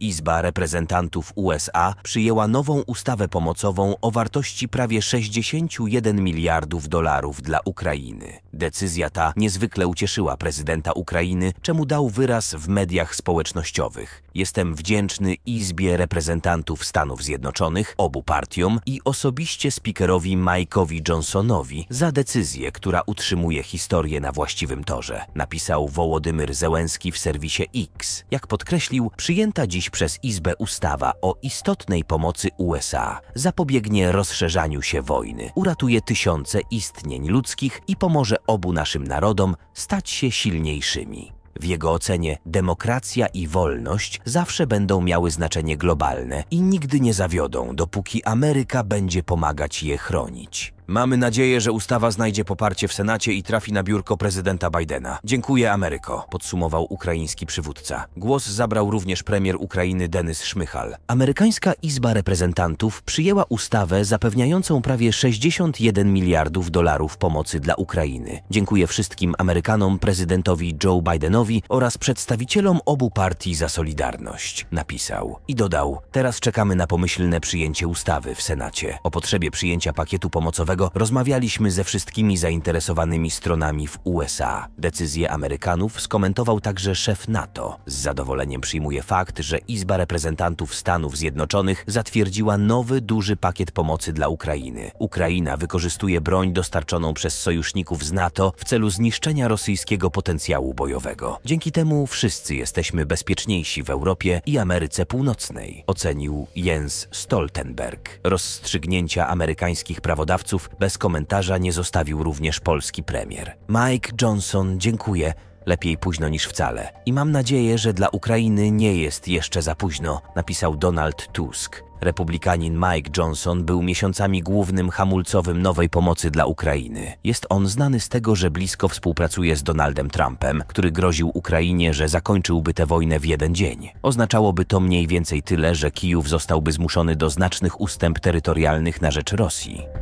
Izba Reprezentantów USA przyjęła nową ustawę pomocową o wartości prawie 61 miliardów dolarów dla Ukrainy. Decyzja ta niezwykle ucieszyła prezydenta Ukrainy, czemu dał wyraz w mediach społecznościowych. Jestem wdzięczny Izbie Reprezentantów Stanów Zjednoczonych, obu partiom i osobiście speakerowi Mike'owi Johnsonowi za decyzję, która utrzymuje historię na właściwym torze, napisał Wołodymyr Zełenski w serwisie X. Jak podkreślił, przyjęta dziś przez Izbę ustawa o istotnej pomocy USA zapobiegnie rozszerzaniu się wojny, uratuje tysiące istnień ludzkich i pomoże obu naszym narodom stać się silniejszymi. W jego ocenie demokracja i wolność zawsze będą miały znaczenie globalne i nigdy nie zawiodą, dopóki Ameryka będzie pomagać je chronić. Mamy nadzieję, że ustawa znajdzie poparcie w Senacie i trafi na biurko prezydenta Bidena. Dziękuję, Ameryko, podsumował ukraiński przywódca. Głos zabrał również premier Ukrainy Denys Szmychal. Amerykańska Izba Reprezentantów przyjęła ustawę zapewniającą prawie 61 miliardów dolarów pomocy dla Ukrainy. Dziękuję wszystkim Amerykanom, prezydentowi Joe Bidenowi oraz przedstawicielom obu partii za solidarność, napisał. I dodał, teraz czekamy na pomyślne przyjęcie ustawy w Senacie. O potrzebie przyjęcia pakietu pomocowego rozmawialiśmy ze wszystkimi zainteresowanymi stronami w USA. Decyzję Amerykanów skomentował także szef NATO. Z zadowoleniem przyjmuje fakt, że Izba Reprezentantów Stanów Zjednoczonych zatwierdziła nowy duży pakiet pomocy dla Ukrainy. Ukraina wykorzystuje broń dostarczoną przez sojuszników z NATO w celu zniszczenia rosyjskiego potencjału bojowego. Dzięki temu wszyscy jesteśmy bezpieczniejsi w Europie i Ameryce Północnej, ocenił Jens Stoltenberg. Rozstrzygnięcia amerykańskich prawodawców bez komentarza nie zostawił również polski premier. Mike Johnson dziękuję, lepiej późno niż wcale. I mam nadzieję, że dla Ukrainy nie jest jeszcze za późno, napisał Donald Tusk. Republikanin Mike Johnson był miesiącami głównym hamulcowym nowej pomocy dla Ukrainy. Jest on znany z tego, że blisko współpracuje z Donaldem Trumpem, który groził Ukrainie, że zakończyłby tę wojnę w jeden dzień. Oznaczałoby to mniej więcej tyle, że Kijów zostałby zmuszony do znacznych ustęp terytorialnych na rzecz Rosji.